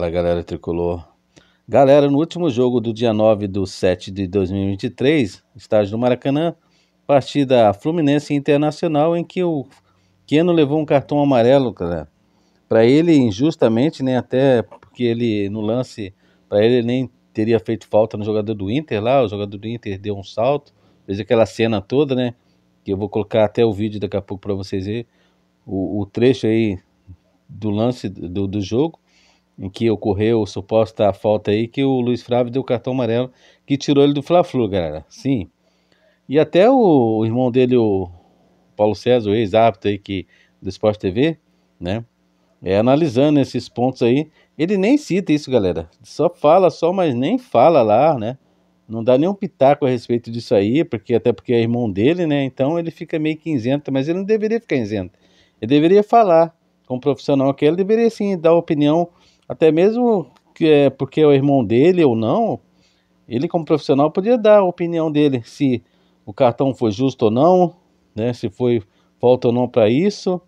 Fala galera tricolor. Galera, no último jogo do dia 9 do 7 de 2023, estádio do Maracanã, partida Fluminense Internacional, em que o Keno levou um cartão amarelo, cara. Para ele, injustamente, né? Até porque ele, no lance, para ele nem teria feito falta no jogador do Inter lá. O jogador do Inter deu um salto, fez aquela cena toda, né? Que eu vou colocar até o vídeo daqui a pouco para vocês verem o, o, trecho aí do lance do, do jogo em que ocorreu suposta falta aí, que o Luiz Flávio deu cartão amarelo, que tirou ele do Fla-Flu, galera. Sim. E até o, irmão dele, o Paulo César, o ex-árbitro aí que, do Esporte TV, né? É, analisando esses pontos aí, ele nem cita isso, galera. Só fala, só, mas nem fala lá, né? Não dá nenhum pitaco a respeito disso aí, porque até porque é irmão dele, né? Então ele fica meio que isento, mas ele não deveria ficar isento. Ele deveria falar, como profissional que ele deveria sim dar opinião até mesmo que é porque é o irmão dele ou não, ele como profissional podia dar a opinião dele se o cartão foi justo ou não, né? Se foi falta ou não para isso.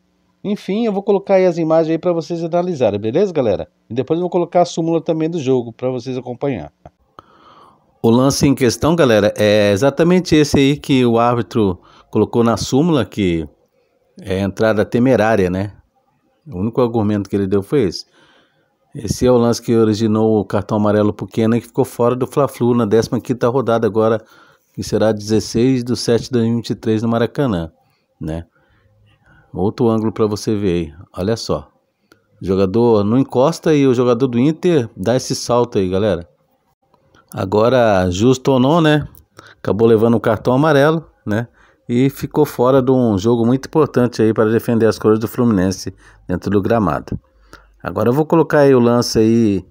Enfim, eu vou colocar aí as imagens aí para vocês analisarem, beleza, galera? E depois eu vou colocar a súmula também do jogo para vocês acompanhar. O lance em questão, galera, é exatamente esse aí que o árbitro colocou na súmula que é entrada temerária, né? O único argumento que ele deu foi esse. Esse é o lance que originou o cartão amarelo pro Kenan, que ficou fora do Fla-Flu na 15ª rodada agora, que será 16 de 7 de 2023 no Maracanã, né? Outro ângulo para você ver aí, olha só. O jogador não encosta e o jogador do Inter dá esse salto aí, galera. Agora, justo ou não, né? Acabou levando o um cartão amarelo, né? E ficou fora de um jogo muito importante aí para defender as cores do Fluminense dentro do gramado. Agora eu vou colocar aí o lance aí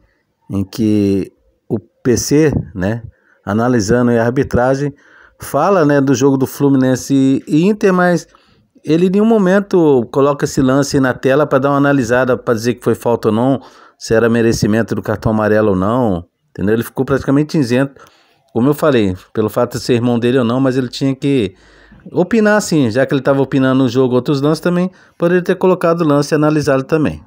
em que o PC, né, analisando a arbitragem, fala, né, do jogo do Fluminense e Inter, mas ele em nenhum momento coloca esse lance na tela para dar uma analisada, para dizer que foi falta ou não, se era merecimento do cartão amarelo ou não, entendeu? Ele ficou praticamente isento, como eu falei, pelo fato de ser irmão dele ou não, mas ele tinha que opinar sim, já que ele estava opinando no jogo outros lances também, poderia ter colocado o lance e analisado também.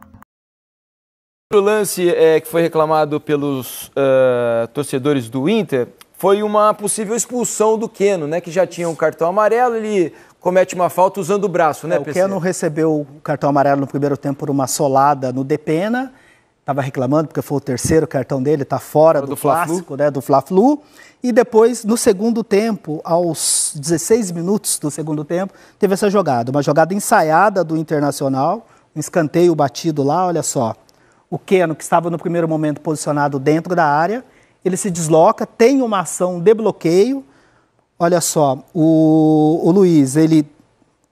O lance é, que foi reclamado pelos uh, torcedores do Inter foi uma possível expulsão do Keno, né? Que já tinha um cartão amarelo, ele comete uma falta usando o braço, né, é, O PC? Keno recebeu o cartão amarelo no primeiro tempo por uma solada no Depena. Estava reclamando porque foi o terceiro cartão dele, está fora do, do clássico, né? Do Fla-Flu. E depois, no segundo tempo, aos 16 minutos do segundo tempo, teve essa jogada. Uma jogada ensaiada do Internacional, um escanteio batido lá, olha só o Keno, que estava no primeiro momento posicionado dentro da área, ele se desloca, tem uma ação de bloqueio. Olha só, o, o Luiz, ele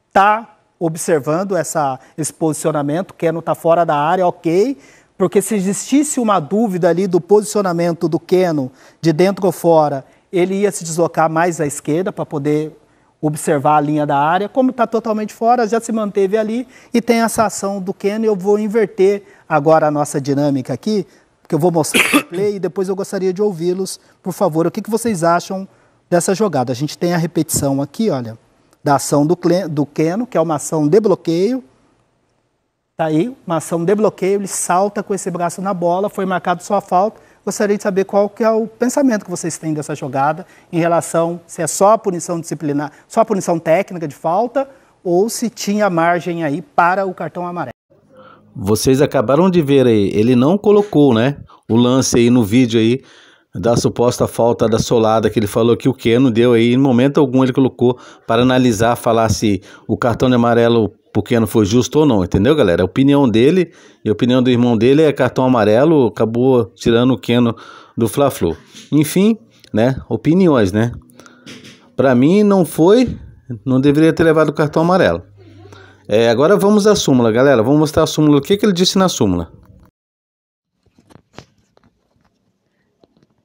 está observando essa, esse posicionamento, Keno está fora da área, ok, porque se existisse uma dúvida ali do posicionamento do Keno de dentro ou fora, ele ia se deslocar mais à esquerda para poder observar a linha da área. Como está totalmente fora, já se manteve ali e tem essa ação do Keno, eu vou inverter agora a nossa dinâmica aqui, porque eu vou mostrar o play e depois eu gostaria de ouvi-los, por favor. O que, que vocês acham dessa jogada? A gente tem a repetição aqui, olha, da ação do, do Keno, que é uma ação de bloqueio. Tá aí, uma ação de bloqueio, ele salta com esse braço na bola, foi marcado sua falta. Gostaria de saber qual que é o pensamento que vocês têm dessa jogada em relação se é só a punição disciplinar, só a punição técnica de falta ou se tinha margem aí para o cartão amarelo. Vocês acabaram de ver aí, ele não colocou, né, o lance aí no vídeo aí da suposta falta da solada que ele falou que o Keno deu aí, em momento algum ele colocou para analisar, falar se o cartão de amarelo pro Keno foi justo ou não, entendeu, galera? A opinião dele e a opinião do irmão dele é cartão amarelo, acabou tirando o Keno do Fla-Flu. Enfim, né, opiniões, né? Para mim não foi, não deveria ter levado o cartão amarelo. É, agora vamos à súmula, galera. Vamos mostrar a súmula. O que, que ele disse na súmula?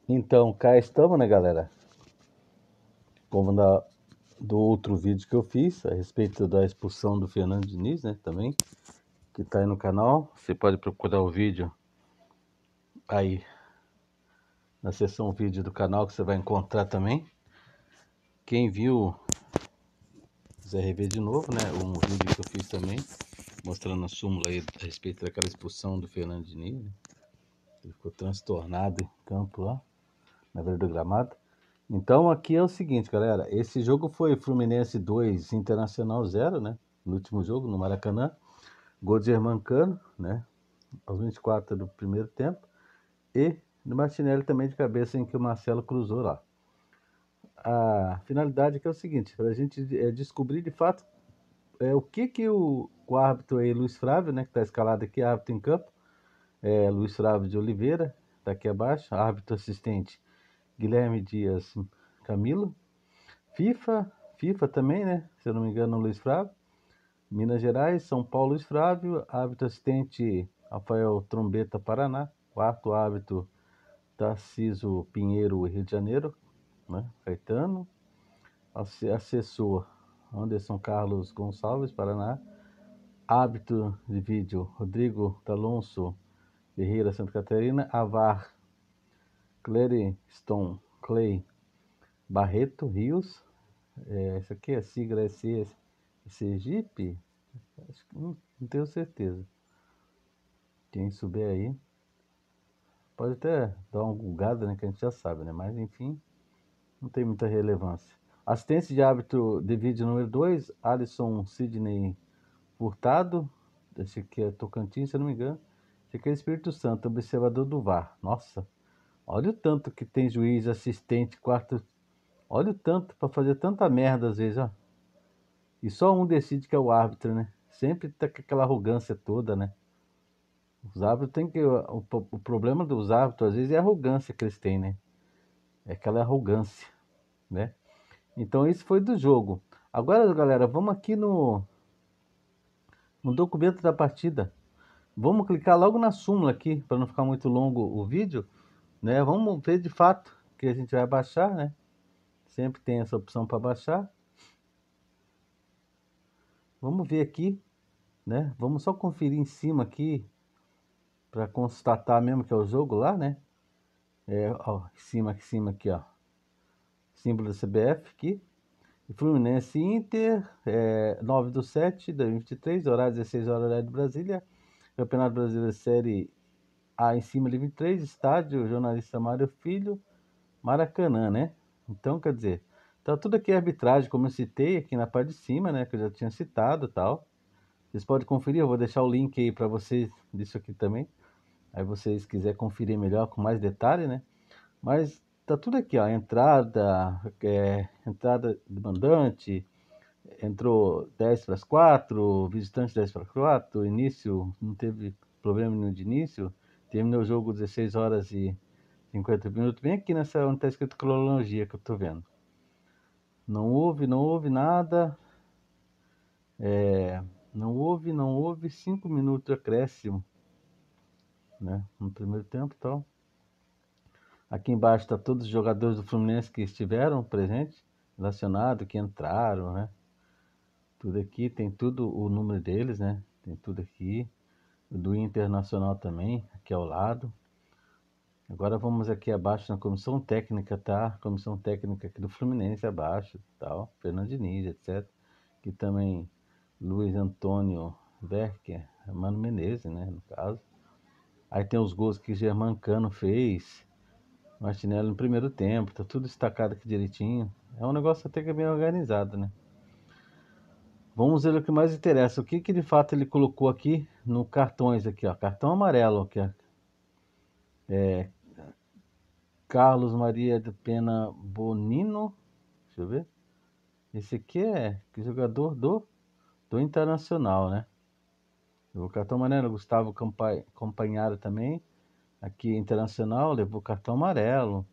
Então, cá estamos, né, galera? Como na, do outro vídeo que eu fiz a respeito da expulsão do Fernando Diniz, né, também, que tá aí no canal. Você pode procurar o vídeo aí na seção vídeo do canal que você vai encontrar também. Quem viu quiser rever de novo, né, um vídeo que eu fiz também, mostrando a súmula aí a respeito daquela expulsão do Fernando Diniz, né? ele ficou transtornado em campo lá, na beira do gramado. Então aqui é o seguinte, galera, esse jogo foi Fluminense 2, Internacional 0, né, no último jogo, no Maracanã, gol de Germancano, né, aos 24 do primeiro tempo, e no Martinelli também de cabeça em que o Marcelo cruzou lá a finalidade é que é o seguinte, para a gente é, descobrir de fato é, o que que o, o árbitro aí, Luiz Flávio, né, que está escalado aqui, árbitro em campo, é, Luiz Flávio de Oliveira, está aqui abaixo, árbitro assistente Guilherme Dias Camilo, FIFA, FIFA também, né, se eu não me engano, é Luiz Flávio, Minas Gerais, São Paulo, Luiz Flávio, árbitro assistente Rafael Trombeta, Paraná, quarto árbitro Tarciso Pinheiro, Rio de Janeiro, né, Caetano, assessor Anderson Carlos Gonçalves, Paraná, hábito de vídeo Rodrigo D'Alonso Ferreira, Santa Catarina, Avar Stone Clay Barreto Rios, é, essa aqui é a sigla é, é, é Sergipe, Acho que não, não tenho certeza. Quem souber aí, pode até dar uma gulgada, né? Que a gente já sabe, né? Mas enfim, não tem muita relevância. Assistência de árbitro de vídeo número 2, Alisson Sidney Furtado, esse aqui é Tocantins, se eu não me engano. Esse aqui é Espírito Santo, observador do VAR. Nossa, olha o tanto que tem juiz, assistente, quarto. Olha o tanto para fazer tanta merda às vezes, ó. E só um decide que é o árbitro, né? Sempre tá com aquela arrogância toda, né? Os árbitros têm que. O, o problema dos árbitros, às vezes, é a arrogância que eles têm, né? É aquela arrogância, né? Então isso foi do jogo. Agora, galera, vamos aqui no no documento da partida. Vamos clicar logo na súmula aqui para não ficar muito longo o vídeo, né? Vamos ver de fato que a gente vai baixar, né? Sempre tem essa opção para baixar. Vamos ver aqui, né? Vamos só conferir em cima aqui para constatar mesmo que é o jogo lá, né? É, ó, em cima, aqui, cima aqui, ó. Símbolo da CBF aqui. E Fluminense Inter, é, 9 do 7 de 2023, horário 16 horas horário de Brasília. Campeonato Brasileiro Série A em cima, de 23, estádio, jornalista Mário Filho, Maracanã, né? Então, quer dizer, tá tudo aqui arbitragem, como eu citei aqui na parte de cima, né? Que eu já tinha citado tal. Vocês podem conferir, eu vou deixar o link aí para vocês disso aqui também. Aí vocês quiser conferir melhor com mais detalhe, né? Mas tá tudo aqui, ó, entrada, é, entrada de mandante, entrou 10 para as 4, visitante 10 para 4, início, não teve problema nenhum de início, terminou o jogo 16 horas e 50 minutos, bem aqui nessa onde tá escrito cronologia que eu tô vendo. Não houve, não houve nada, é, não houve, não houve 5 minutos acréscimo, né, no primeiro tempo. Então, aqui embaixo está todos os jogadores do Fluminense que estiveram presentes, relacionados, que entraram, né? Tudo aqui, tem tudo o número deles, né? Tem tudo aqui. Do Internacional também, aqui ao lado. Agora vamos aqui abaixo na comissão técnica, tá? Comissão técnica aqui do Fluminense abaixo, tal. Fernando Diniz, etc. Que também Luiz Antônio Berker, Mano Menezes, né, no caso. Aí tem os gols que Germán Cano fez, Martinelli no primeiro tempo, tá tudo destacado aqui direitinho. É um negócio até que é bem organizado, né? Vamos ver o que mais interessa. O que, que de fato ele colocou aqui no cartões aqui, ó. Cartão amarelo aqui, ó. É, Carlos Maria de Pena Bonino. Deixa eu ver. Esse aqui é jogador do, do Internacional, né? Levou cartão amarelo. Gustavo Campanharo também, aqui internacional, levou cartão amarelo.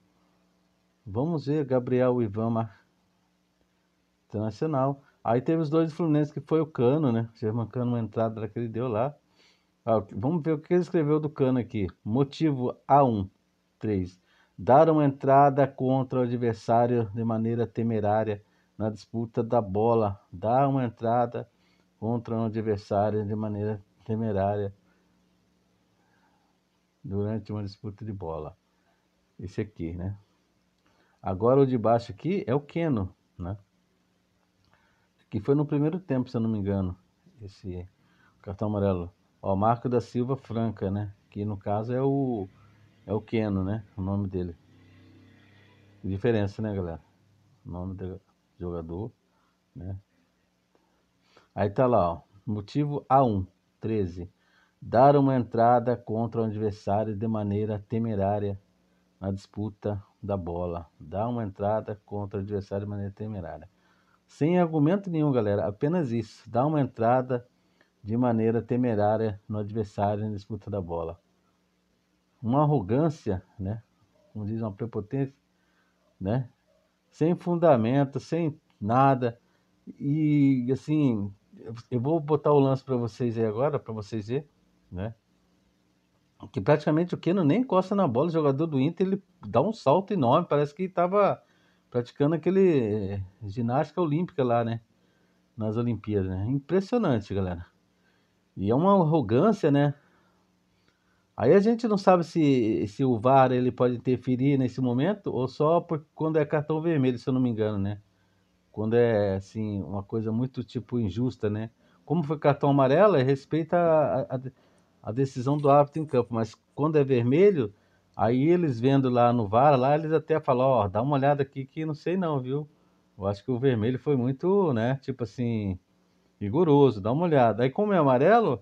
Vamos ver, Gabriel Ivan Internacional. Aí teve os dois do Fluminense, que foi o Cano, né? German Cano, uma entrada que ele deu lá. Ah, vamos ver o que ele escreveu do Cano aqui. Motivo A1, 3. Dar uma entrada contra o adversário de maneira temerária na disputa da bola. Dar uma entrada contra um adversário de maneira temerária durante uma disputa de bola. Esse aqui, né? Agora o de baixo aqui é o Keno, né? Que foi no primeiro tempo, se eu não me engano, esse cartão amarelo. Ó, Marco da Silva Franca, né? Que no caso é o é o Keno, né? O nome dele. Diferença, né, galera? O nome do jogador, né? Aí tá lá, ó. Motivo A1. 13. Dar uma entrada contra o adversário de maneira temerária na disputa da bola. Dar uma entrada contra o adversário de maneira temerária. Sem argumento nenhum, galera. Apenas isso. Dar uma entrada de maneira temerária no adversário na disputa da bola. Uma arrogância, né? Como diz uma prepotência, né? Sem fundamento, sem nada. E assim, eu vou botar o lance para vocês aí agora, para vocês verem, né? Que praticamente o Keno nem encosta na bola, o jogador do Inter ele dá um salto enorme, parece que estava praticando aquele eh, ginástica olímpica lá, né? Nas Olimpíadas, né? Impressionante, galera. E é uma arrogância, né? Aí a gente não sabe se, se o VAR ele pode interferir nesse momento ou só por, quando é cartão vermelho, se eu não me engano, né? quando é assim uma coisa muito tipo injusta, né? Como foi cartão amarelo, é respeita a, a, a, decisão do árbitro em campo, mas quando é vermelho, aí eles vendo lá no VAR, lá eles até falam, ó, oh, dá uma olhada aqui que não sei não, viu? Eu acho que o vermelho foi muito, né, tipo assim, rigoroso, dá uma olhada. Aí como é amarelo,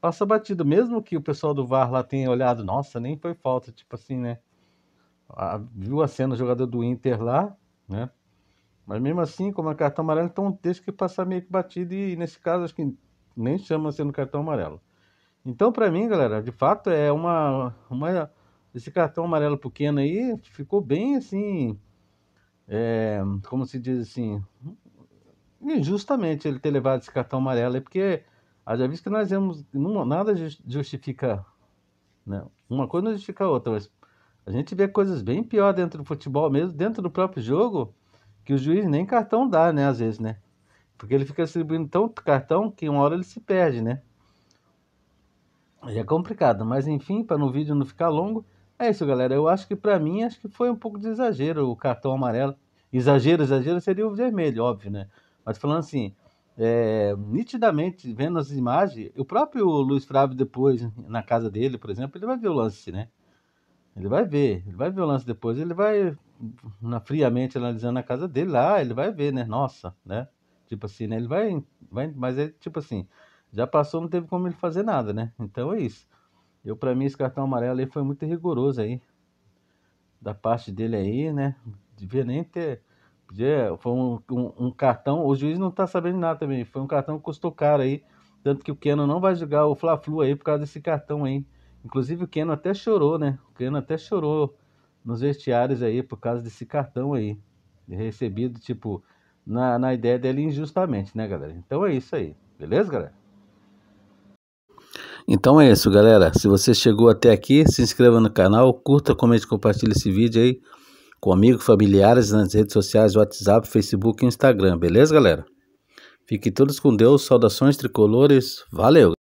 passa batido, mesmo que o pessoal do VAR lá tenha olhado, nossa, nem foi falta, tipo assim, né? Ah, viu a cena o jogador do Inter lá, né? Mas mesmo assim, como é cartão amarelo, então deixa que passar meio que batido e nesse caso acho que nem chama sendo cartão amarelo. Então, para mim, galera, de fato é uma, uma esse cartão amarelo pequeno aí ficou bem assim, é, como se diz assim, injustamente ele ter levado esse cartão amarelo aí, porque já visto que nós vemos, nada justifica, né? Uma coisa não justifica a outra, mas a gente vê coisas bem pior dentro do futebol mesmo, dentro do próprio jogo, que o juiz nem cartão dá, né, às vezes, né? Porque ele fica distribuindo tanto cartão que uma hora ele se perde, né? E é complicado, mas enfim, para no vídeo não ficar longo, é isso, galera. Eu acho que para mim acho que foi um pouco de exagero o cartão amarelo. Exagero, exagero seria o vermelho, óbvio, né? Mas falando assim, é, nitidamente vendo as imagens, o próprio Luiz Flávio depois na casa dele, por exemplo, ele vai ver o lance, né? Ele vai ver, ele vai ver o lance depois, ele vai na, friamente analisando a casa dele lá, ele vai ver, né? Nossa, né? Tipo assim, né? Ele vai, vai mas é tipo assim, já passou, não teve como ele fazer nada, né? Então é isso. Eu, para mim, esse cartão amarelo aí foi muito rigoroso aí. Da parte dele aí, né? Devia nem ter. foi um, um, um cartão. O juiz não tá sabendo nada também. Foi um cartão que custou caro aí. Tanto que o Keno não vai julgar o Fla-Flu aí por causa desse cartão aí. Inclusive o Keno até chorou, né? O Keno até chorou nos vestiários aí por causa desse cartão aí. Recebido, tipo, na, na ideia dele injustamente, né, galera? Então é isso aí. Beleza, galera? Então é isso, galera. Se você chegou até aqui, se inscreva no canal, curta, comente, compartilhe esse vídeo aí com amigos, familiares nas redes sociais, WhatsApp, Facebook e Instagram. Beleza, galera? Fiquem todos com Deus. Saudações tricolores. Valeu!